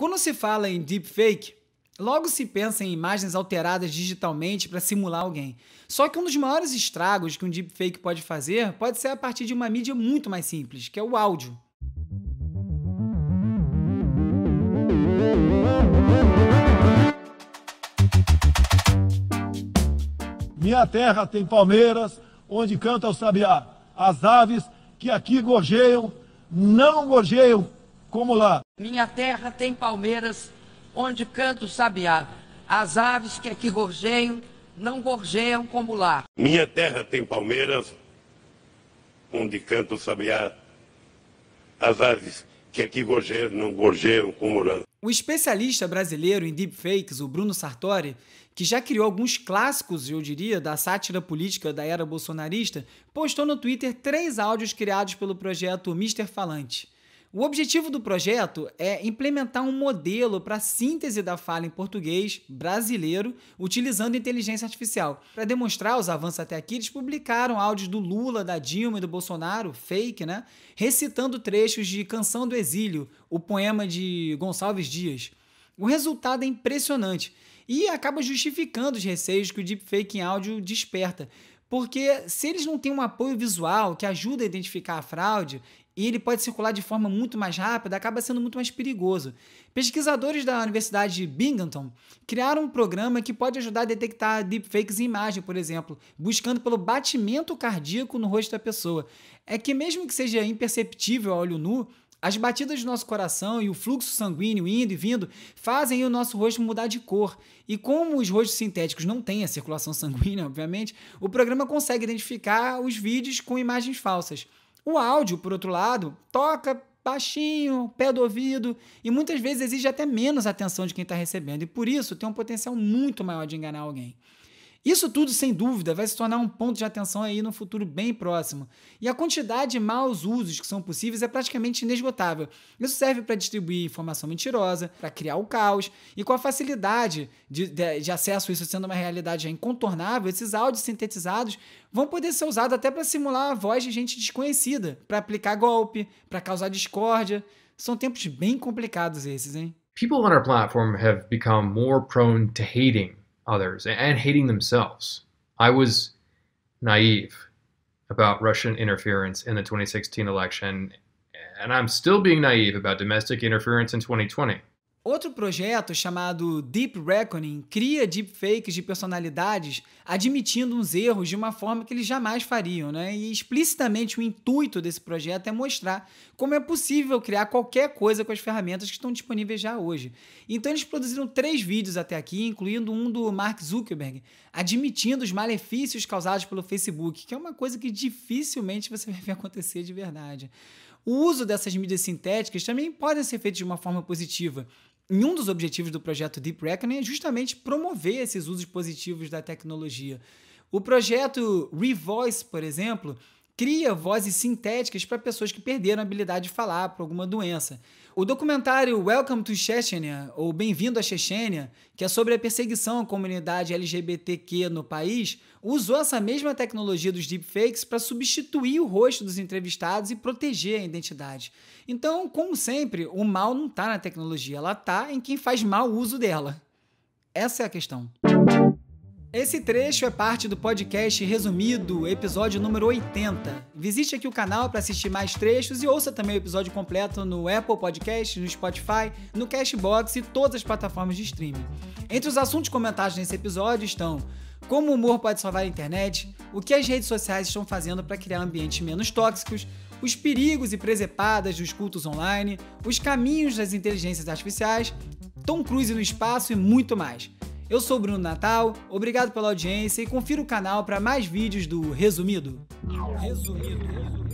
Quando se fala em deepfake, logo se pensa em imagens alteradas digitalmente para simular alguém. Só que um dos maiores estragos que um deepfake pode fazer pode ser a partir de uma mídia muito mais simples, que é o áudio. Minha terra tem palmeiras, onde canta o sabiá. As aves que aqui gorjeiam, não gorjeiam como lá. Minha terra tem palmeiras onde canta o sabiá. As aves que aqui gorjeiam não gorjeiam como lá. Minha terra tem palmeiras onde canta o sabiá. As aves que aqui gorjeiam não gorjeiam como lá. O especialista brasileiro em deepfakes, o Bruno Sartori, que já criou alguns clássicos, eu diria, da sátira política da era bolsonarista, postou no Twitter três áudios criados pelo projeto Mister Falante. O objetivo do projeto é implementar um modelo para síntese da fala em português brasileiro utilizando inteligência artificial. Para demonstrar os avanços até aqui, eles publicaram áudios do Lula, da Dilma e do Bolsonaro, fake, né? Recitando trechos de Canção do Exílio, o poema de Gonçalves Dias. O resultado é impressionante e acaba justificando os receios que o deepfake em áudio desperta, porque se eles não têm um apoio visual que ajuda a identificar a fraude e ele pode circular de forma muito mais rápida, acaba sendo muito mais perigoso. Pesquisadores da Universidade de Binghamton criaram um programa que pode ajudar a detectar deepfakes em imagem, por exemplo, buscando pelo batimento cardíaco no rosto da pessoa. É que mesmo que seja imperceptível a olho nu, as batidas do nosso coração e o fluxo sanguíneo indo e vindo fazem o nosso rosto mudar de cor. E como os rostos sintéticos não têm a circulação sanguínea, obviamente, o programa consegue identificar os vídeos com imagens falsas. O áudio, por outro lado, toca baixinho, pé do ouvido, e muitas vezes exige até menos atenção de quem está recebendo, e por isso tem um potencial muito maior de enganar alguém. Isso tudo, sem dúvida, vai se tornar um ponto de atenção aí no futuro bem próximo. E a quantidade de maus usos que são possíveis é praticamente inesgotável. Isso serve para distribuir informação mentirosa, para criar o caos, e com a facilidade de, de, de acesso a isso sendo uma realidade incontornável, esses áudios sintetizados vão poder ser usados até para simular a voz de gente desconhecida, para aplicar golpe, para causar discórdia. São tempos bem complicados esses, hein? People on our platform have become more prone to hating others and hating themselves. I was naive about Russian interference in the 2016 election, and I'm still being naive about domestic interference in 2020. Outro projeto chamado Deep Reckoning cria deepfakes de personalidades admitindo uns erros de uma forma que eles jamais fariam, né? E explicitamente o intuito desse projeto é mostrar como é possível criar qualquer coisa com as ferramentas que estão disponíveis já hoje. Então eles produziram três vídeos até aqui, incluindo um do Mark Zuckerberg, admitindo os malefícios causados pelo Facebook, que é uma coisa que dificilmente você vai ver acontecer de verdade. O uso dessas mídias sintéticas também podem ser feitos de uma forma positiva e um dos objetivos do projeto Deep Reckoning é justamente promover esses usos positivos da tecnologia. O projeto Revoice, por exemplo, cria vozes sintéticas para pessoas que perderam a habilidade de falar por alguma doença. O documentário Welcome to Chechnya, ou Bem-vindo à Chechênia, que é sobre a perseguição à comunidade LGBTQ no país, usou essa mesma tecnologia dos deepfakes para substituir o rosto dos entrevistados e proteger a identidade. Então, como sempre, o mal não está na tecnologia, ela está em quem faz mau uso dela. Essa é a questão. Esse trecho é parte do podcast Resumido, episódio número 80. Visite aqui o canal para assistir mais trechos e ouça também o episódio completo no Apple Podcast, no Spotify, no Cashbox e todas as plataformas de streaming. Entre os assuntos comentados nesse episódio estão como o humor pode salvar a internet, o que as redes sociais estão fazendo para criar ambientes menos tóxicos, os perigos e presepadas dos cultos online, os caminhos das inteligências artificiais, Tom Cruise no espaço e muito mais. Eu sou o Bruno Natal, obrigado pela audiência e confira o canal para mais vídeos do Resumido. Resumido. Resumido.